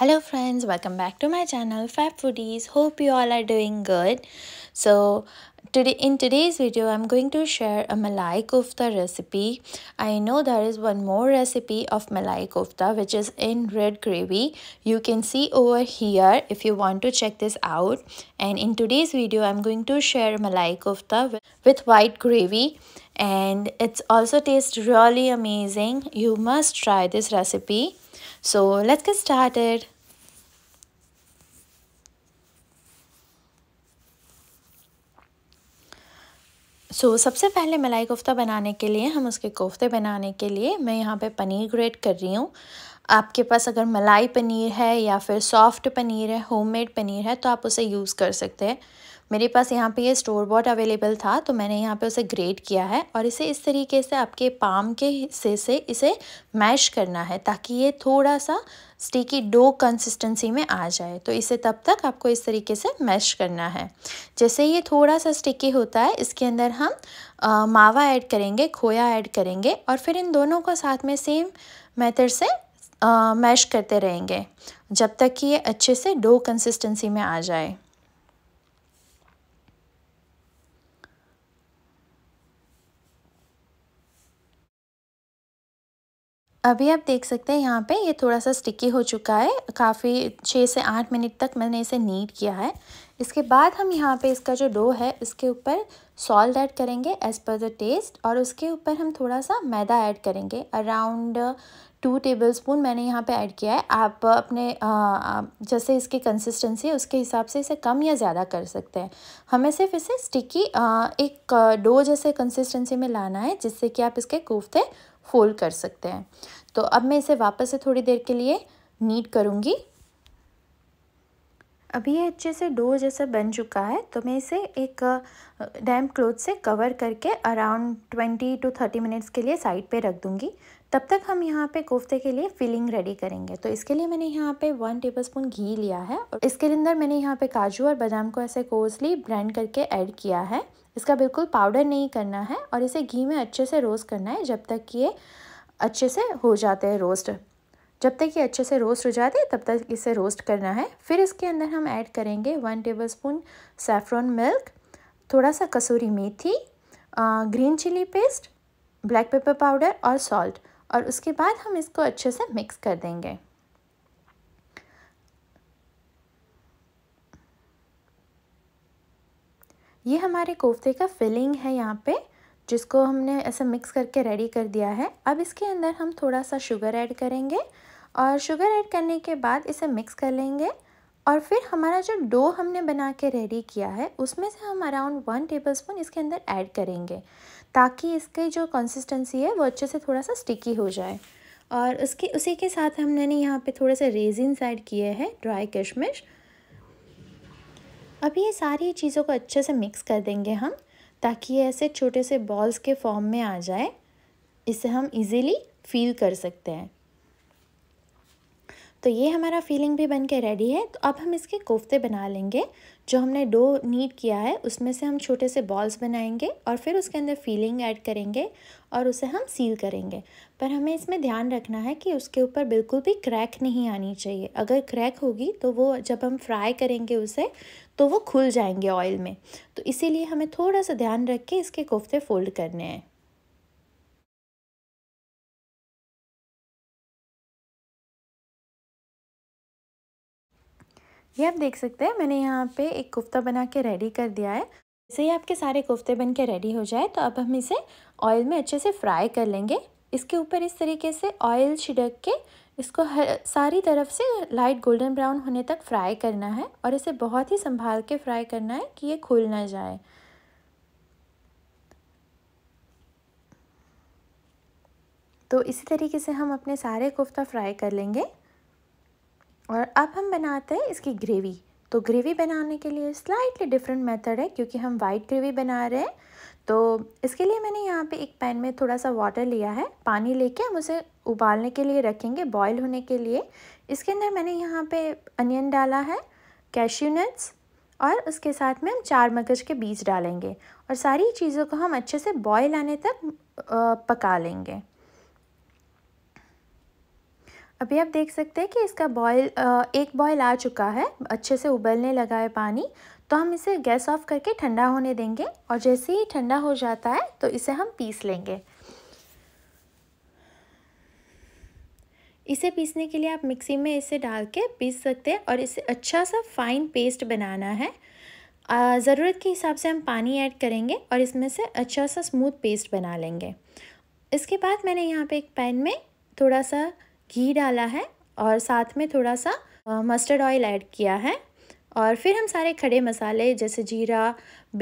hello friends welcome back to my channel fab foodies hope you all are doing good so today in today's video i'm going to share a malai kofta recipe i know there is one more recipe of malai kofta which is in red gravy you can see over here if you want to check this out and in today's video i'm going to share malai kofta with white gravy and it's also tastes really amazing you must try this recipe So let's get started. So so, सबसे पहले मलाई कोफ्ता बनाने के लिए हम उसके कोफ्ते बनाने के लिए मैं यहाँ पे पनीर ग्रेट कर रही हूँ आपके पास अगर मलाई पनीर है या फिर सॉफ्ट पनीर है होममेड पनीर है तो आप उसे यूज़ कर सकते हैं मेरे पास यहाँ पे ये स्टोर बॉट अवेलेबल था तो मैंने यहाँ पे उसे ग्रेट किया है और इसे इस तरीके से आपके पाम के हिस्से से इसे मैश करना है ताकि ये थोड़ा सा स्टिकी डो कंसिस्टेंसी में आ जाए तो इसे तब तक आपको इस तरीके से मैश करना है जैसे ये थोड़ा सा स्टिकी होता है इसके अंदर हम आ, मावा ऐड करेंगे खोया ऐड करेंगे और फिर इन दोनों को साथ में सेम मेथड से मैश करते रहेंगे जब तक कि ये अच्छे से डो कंसिस्टेंसी में आ जाए अभी आप देख सकते हैं यहाँ पे ये थोड़ा सा स्टिकी हो चुका है काफ़ी छः से आठ मिनट तक मैंने इसे नीट किया है इसके बाद हम यहाँ पे इसका जो डो है इसके ऊपर सॉल्ट ऐड करेंगे एज़ पर द टेस्ट और उसके ऊपर हम थोड़ा सा मैदा ऐड करेंगे अराउंड टू टेबल स्पून मैंने यहाँ पे ऐड किया है आप अपने आ, जैसे इसकी कंसिस्टेंसी है उसके हिसाब से इसे कम या ज़्यादा कर सकते हैं हमें सिर्फ इसे स्टिकी एक डो जैसे कंसिस्टेंसी में लाना है जिससे कि आप इसके कोफ्ते फोल्ड कर सकते हैं तो अब मैं इसे वापस से थोड़ी देर के लिए नीट करूँगी अभी ये अच्छे से डो जैसा बन चुका है तो मैं इसे एक डैम्प क्लोथ से कवर करके around twenty to thirty minutes के लिए साइड पे रख दूँगी तब तक हम यहाँ पे कोफ्ते के लिए फिलिंग रेडी करेंगे तो इसके लिए मैंने यहाँ पे वन टेबलस्पून घी लिया है और इसके अंदर मैंने यहाँ पे काजू और बादाम को ऐसे कोसली ब्लेंड करके ऐड किया है इसका बिल्कुल पाउडर नहीं करना है और इसे घी में अच्छे से रोस्ट करना है जब तक कि ये अच्छे से हो जाते हैं रोस्ट जब तक ये अच्छे से रोस्ट हो जाते तब तक इसे रोस्ट करना है फिर इसके अंदर हम ऐड करेंगे one tablespoon saffron milk थोड़ा सा कसूरी मेथी green chilli paste black pepper powder और सॉल्ट और उसके बाद हम इसको अच्छे से मिक्स कर देंगे ये हमारे कोफ्ते का फिलिंग है यहाँ पे जिसको हमने ऐसा मिक्स करके रेडी कर दिया है अब इसके अंदर हम थोड़ा सा शुगर ऐड करेंगे और शुगर ऐड करने के बाद इसे मिक्स कर लेंगे और फिर हमारा जो डो हमने बना के रेडी किया है उसमें से हम अराउंड वन टेबल स्पून इसके अंदर ऐड करेंगे ताकि इसके जो कंसिस्टेंसी है वो अच्छे से थोड़ा सा स्टिकी हो जाए और उसके उसी के साथ हमने यहाँ पे थोड़े से रेजिन्स ऐड किए हैं ड्राई किशमिश अब ये सारी चीज़ों को अच्छे से मिक्स कर देंगे हम ताकि ये ऐसे छोटे से बॉल्स के फॉर्म में आ जाए इसे हम इजीली फील कर सकते हैं तो ये हमारा फीलिंग भी बन के रेडी है तो अब हम इसके कोफ्ते बना लेंगे जो हमने डो नीट किया है उसमें से हम छोटे से बॉल्स बनाएंगे और फिर उसके अंदर फीलिंग ऐड करेंगे और उसे हम सील करेंगे पर हमें इसमें ध्यान रखना है कि उसके ऊपर बिल्कुल भी क्रैक नहीं आनी चाहिए अगर क्रैक होगी तो वो जब हम फ्राई करेंगे उसे तो वो खुल जाएंगे ऑयल में तो इसीलिए हमें थोड़ा सा ध्यान रख के इसके कोफ्ते फोल्ड करने हैं ये आप देख सकते हैं मैंने यहाँ पे एक कोफ्ता बना के रेडी कर दिया है जैसे ही आपके सारे कोफ्ते बन के रेडी हो जाए तो अब हम इसे ऑयल में अच्छे से फ्राई कर लेंगे इसके ऊपर इस तरीके से ऑयल छिड़क के इसको हर सारी तरफ से लाइट गोल्डन ब्राउन होने तक फ्राई करना है और इसे बहुत ही संभाल के फ्राई करना है कि ये खुल ना जाए तो इसी तरीके से हम अपने सारे कोफ्ता फ्राई कर लेंगे और अब हम बनाते हैं इसकी ग्रेवी तो ग्रेवी बनाने के लिए स्लाइटली डिफरेंट मेथड है क्योंकि हम वाइट ग्रेवी बना रहे हैं तो इसके लिए मैंने यहाँ पे एक पैन में थोड़ा सा वाटर लिया है पानी लेके हम उसे उबालने के लिए रखेंगे बॉईल होने के लिए इसके अंदर मैंने यहाँ पे अनियन डाला है कैश्यू नट्स और उसके साथ में हम चार मगज के बीज डालेंगे और सारी चीज़ों को हम अच्छे से बॉयल आने तक पका लेंगे अभी आप देख सकते हैं कि इसका बॉयल एक बॉयल आ चुका है अच्छे से उबलने लगा है पानी तो हम इसे गैस ऑफ करके ठंडा होने देंगे और जैसे ही ठंडा हो जाता है तो इसे हम पीस लेंगे इसे पीसने के लिए आप मिक्सी में इसे डाल के पीस सकते हैं और इसे अच्छा सा फाइन पेस्ट बनाना है ज़रूरत के हिसाब से हम पानी ऐड करेंगे और इसमें से अच्छा सा स्मूथ पेस्ट बना लेंगे इसके बाद मैंने यहाँ पे एक पैन में थोड़ा सा घी डाला है और साथ में थोड़ा सा मस्टर्ड ऑयल ऐड किया है और फिर हम सारे खड़े मसाले जैसे जीरा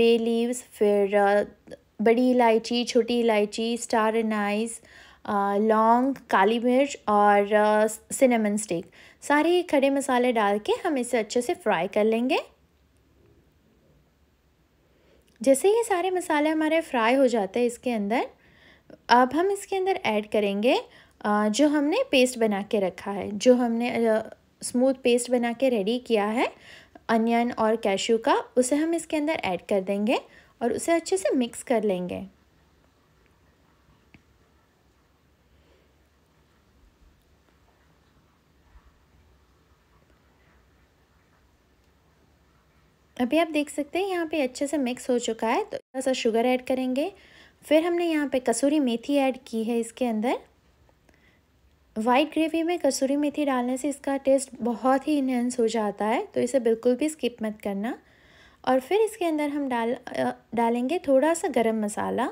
बे लीव्स फिर बड़ी इलायची छोटी इलायची स्टार एनाइस लौंग काली मिर्च और सिनेमन स्टिक सारे खड़े मसाले डाल के हम इसे अच्छे से फ्राई कर लेंगे जैसे ये सारे मसाले हमारे फ्राई हो जाते हैं इसके अंदर अब हम इसके अंदर ऐड करेंगे जो हमने पेस्ट बना के रखा है जो हमने स्मूथ पेस्ट बना के रेडी किया है अनियन और कैशू का उसे हम इसके अंदर ऐड कर देंगे और उसे अच्छे से मिक्स कर लेंगे अभी आप देख सकते हैं यहाँ पे अच्छे से मिक्स हो चुका है तो थोड़ा सा शुगर ऐड करेंगे फिर हमने यहाँ पे कसूरी मेथी ऐड की है इसके अंदर वाइट ग्रेवी में कसूरी मेथी डालने से इसका टेस्ट बहुत ही इन्हेंस हो जाता है तो इसे बिल्कुल भी स्किप मत करना और फिर इसके अंदर हम डाल डालेंगे थोड़ा सा गरम मसाला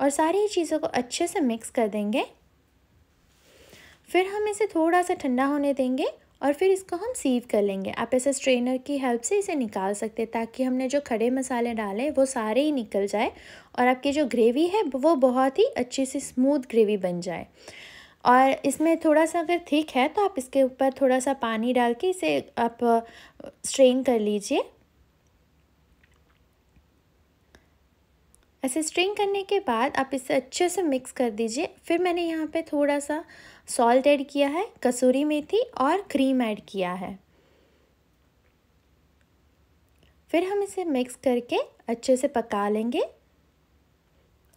और सारी चीज़ों को अच्छे से मिक्स कर देंगे फिर हम इसे थोड़ा सा ठंडा होने देंगे और फिर इसको हम सीव कर लेंगे आप इसे स्ट्रेनर की हेल्प से इसे निकाल सकते हैं ताकि हमने जो खड़े मसाले डाले वो सारे ही निकल जाए और आपकी जो ग्रेवी है वो बहुत ही अच्छे से स्मूथ ग्रेवी बन जाए और इसमें थोड़ा सा अगर थिक है तो आप इसके ऊपर थोड़ा सा पानी डाल के इसे आप स्ट्रेन कर लीजिए ऐसे स्ट्रिंग करने के बाद आप इसे अच्छे से मिक्स कर दीजिए फिर मैंने यहाँ पे थोड़ा सा सॉल्ट ऐड किया है कसूरी मेथी और क्रीम ऐड किया है फिर हम इसे मिक्स करके अच्छे से पका लेंगे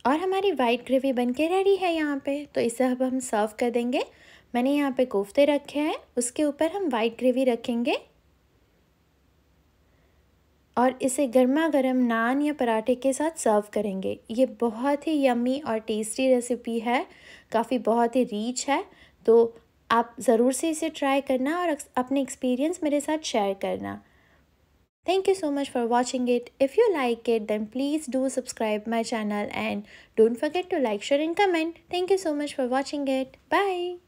और हमारी वाइट ग्रेवी बन के रेडी है यहाँ पे तो इसे अब हम सर्व कर देंगे मैंने यहाँ पे कोफ्ते रखे हैं उसके ऊपर हम वाइट ग्रेवी रखेंगे और इसे गर्मा गर्म नान या पराठे के साथ सर्व करेंगे ये बहुत ही यम्मी और टेस्टी रेसिपी है काफ़ी बहुत ही रीच है तो आप ज़रूर से इसे ट्राई करना और अपने एक्सपीरियंस मेरे साथ शेयर करना Thank you so much for watching it. If you like it, then please do subscribe my channel and don't forget to like, share and comment. Thank you so much for watching it. Bye.